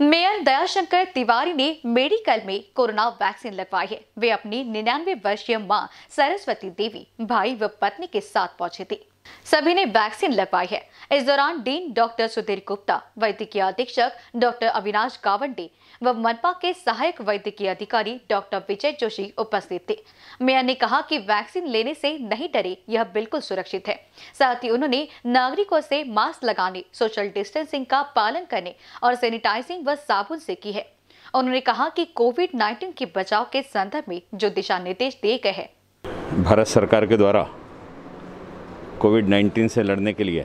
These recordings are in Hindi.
मेयर दयाशंकर तिवारी ने मेडिकल में कोरोना वैक्सीन लगवाई है वे अपनी निन्यानवे वर्षीय मां सरस्वती देवी भाई व पत्नी के साथ पहुंचे थे सभी ने वैक्सीन लगवाई है इस दौरान डीन डॉक्टर सुधीर गुप्ता वैद्यकीय अधीक्षक डॉक्टर अविनाश गावंडे व मनपा के सहायक वैद्यकीय अधिकारी डॉक्टर विजय जोशी उपस्थित थे मेयर ने कहा कि वैक्सीन लेने से नहीं डरे यह बिल्कुल सुरक्षित है साथ ही उन्होंने नागरिकों से मास्क लगाने सोशल डिस्टेंसिंग का पालन करने और सैनिटाइजिंग व साबुन से की है उन्होंने कहा कि कोविड 19 के बचाव के संदर्भ में जो दिशा निर्देश दिए गए हैं भारत सरकार के द्वारा कोविड 19 से लड़ने के लिए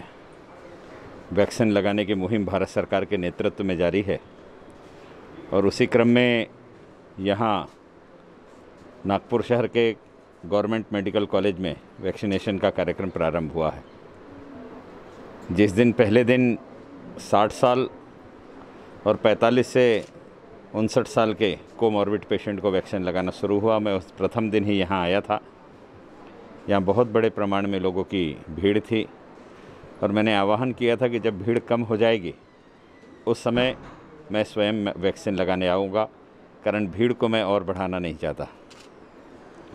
वैक्सीन लगाने की मुहिम भारत सरकार के नेतृत्व में जारी है और उसी क्रम में यहाँ नागपुर शहर के गवर्नमेंट मेडिकल कॉलेज में वैक्सीनेशन का कार्यक्रम प्रारंभ हुआ है जिस दिन पहले दिन 60 साल और 45 से उनसठ साल के कोमॉर्बिड पेशेंट को वैक्सीन लगाना शुरू हुआ मैं उस प्रथम दिन ही यहाँ आया था यहाँ बहुत बड़े प्रमाण में लोगों की भीड़ थी और मैंने आह्वान किया था कि जब भीड़ कम हो जाएगी उस समय मैं स्वयं वैक्सीन लगाने आऊँगा कारण भीड़ को मैं और बढ़ाना नहीं चाहता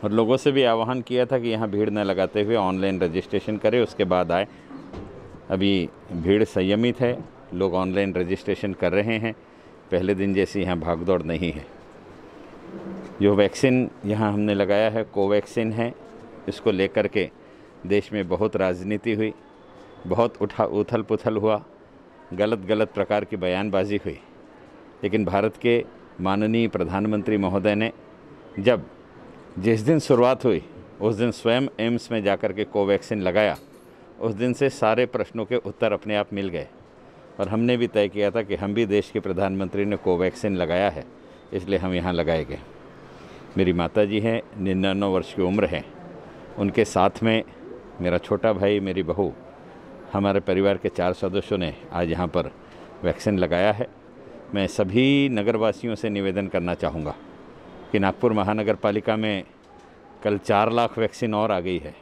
और लोगों से भी आह्वान किया था कि यहाँ भीड़ न लगाते हुए ऑनलाइन रजिस्ट्रेशन करें उसके बाद आए अभी भीड़ संयमित है लोग ऑनलाइन रजिस्ट्रेशन कर रहे हैं पहले दिन जैसी यहाँ भागदौड़ नहीं है जो वैक्सीन यहाँ हमने लगाया है कोवैक्सीन है इसको लेकर के देश में बहुत राजनीति हुई बहुत उठा उथल पुथल हुआ गलत गलत प्रकार की बयानबाजी हुई लेकिन भारत के माननीय प्रधानमंत्री महोदय ने जब जिस दिन शुरुआत हुई उस दिन स्वयं एम्स में जाकर के कोवैक्सीन लगाया उस दिन से सारे प्रश्नों के उत्तर अपने आप मिल गए और हमने भी तय किया था कि हम भी देश के प्रधानमंत्री ने कोवैक्सीन लगाया है इसलिए हम यहाँ लगाए गए मेरी माता जी हैं निन्यानवे वर्ष की उम्र है उनके साथ में मेरा छोटा भाई मेरी बहू हमारे परिवार के चार सदस्यों ने आज यहाँ पर वैक्सीन लगाया है मैं सभी नगरवासियों से निवेदन करना चाहूँगा कि नागपुर महानगर पालिका में कल चार लाख वैक्सीन और आ गई है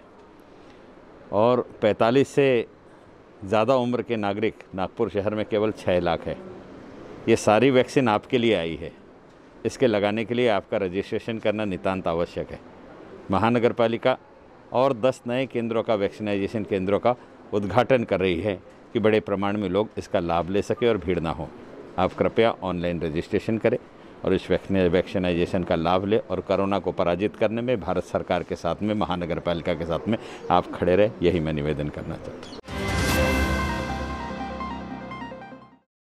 और 45 से ज़्यादा उम्र के नागरिक नागपुर शहर में केवल छः लाख है ये सारी वैक्सीन आपके लिए आई है इसके लगाने के लिए आपका रजिस्ट्रेशन करना नितान्त आवश्यक है महानगर पालिका और 10 नए केंद्रों का वैक्सीनाइजेशन केंद्रों का उद्घाटन कर रही है कि बड़े प्रमाण में लोग इसका लाभ ले सकें और भीड़ ना हो आप कृपया ऑनलाइन रजिस्ट्रेशन करें और इस वैक्सीनाइजेशन का लाभ लें और कोरोना को पराजित करने में भारत सरकार के साथ में महानगर पालिका के साथ में आप खड़े रहें यही मैं निवेदन करना चाहता हूँ